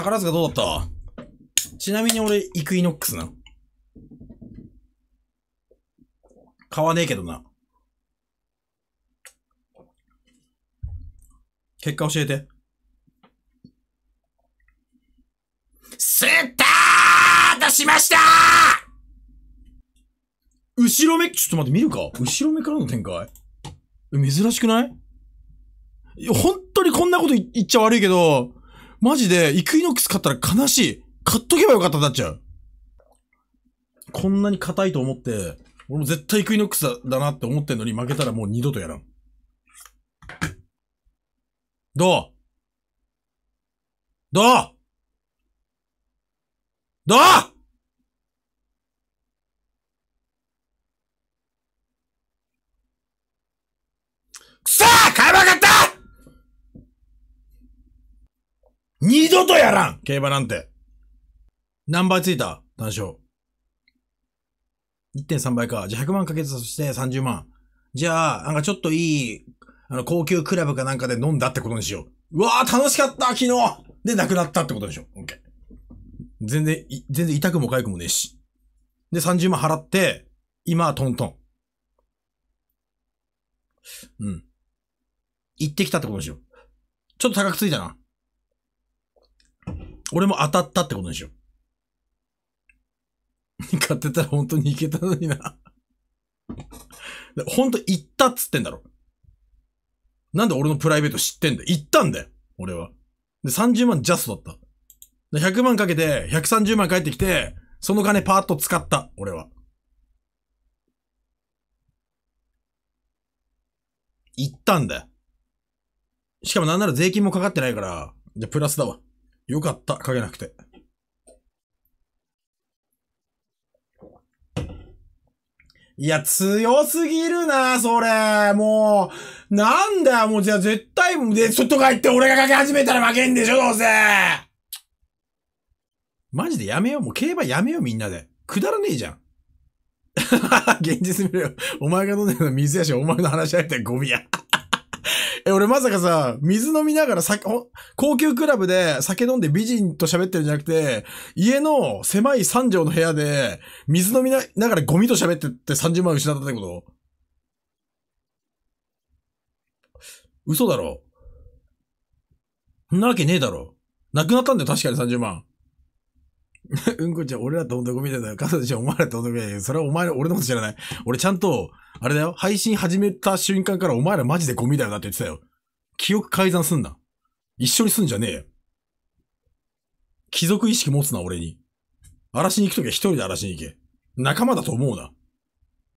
宝塚どうだったちなみに俺、イクイノックスな。買わねえけどな。結果教えて。スター出しました後ろ目、ちょっと待って、見るか後ろ目からの展開珍しくないいや、本当にこんなこと言っちゃ悪いけど、マジで、イクイノックス買ったら悲しい。買っとけばよかったなっちゃう。こんなに硬いと思って、俺も絶対イクイノックスだなって思ってんのに負けたらもう二度とやらん。どうどうどうくそー二度とやらん競馬なんて。何倍ついた単勝。1.3倍か。じゃあ100万かけてそして30万。じゃあ、なんかちょっといい、あの、高級クラブかなんかで飲んだってことにしよう。うわー楽しかった昨日で、亡くなったってことでしょ。オッケー。全然、全然痛くも痒くもねえし。で、30万払って、今はトントン。うん。行ってきたってことにしよう。ちょっと高くついたな。俺も当たったってことでしょ。買 ってたら本当にいけたのにな本当行ったっつってんだろ。なんで俺のプライベート知ってんだよ。行ったんだよ。俺は。で、30万ジャストだった。で、100万かけて、130万返ってきて、その金パーッと使った。俺は。行ったんだよ。しかもなんなら税金もかかってないから、じゃ、プラスだわ。よかった、かけなくて。いや、強すぎるな、それ。もう、なんだよ、もう、じゃあ絶対、で、外帰って俺がかけ始めたら負けんでしょ、どうせ。マジでやめよう、もう競馬やめよう、みんなで。くだらねえじゃん。現実見ろよ。お前が飲んでるの水やし、お前の話し相ってゴミや。え、俺まさかさ、水飲みながらさ、高級クラブで酒飲んで美人と喋ってるんじゃなくて、家の狭い3畳の部屋で、水飲みながらゴミと喋ってって30万失ったってこと嘘だろそんなわけねえだろなくなったんだよ、確かに30万。うんこちゃん、俺らとんでこみたいだよ。カサでしょ、お前らとんでこみたいだよ。それはお前ら、俺のこと知らない。俺ちゃんと、あれだよ、配信始めた瞬間からお前らマジでゴミだよなって言ってたよ。記憶改ざんすんな。一緒にすんじゃねえよ。貴族意識持つな、俺に。荒らしに行くときは一人で荒らしに行け。仲間だと思うな。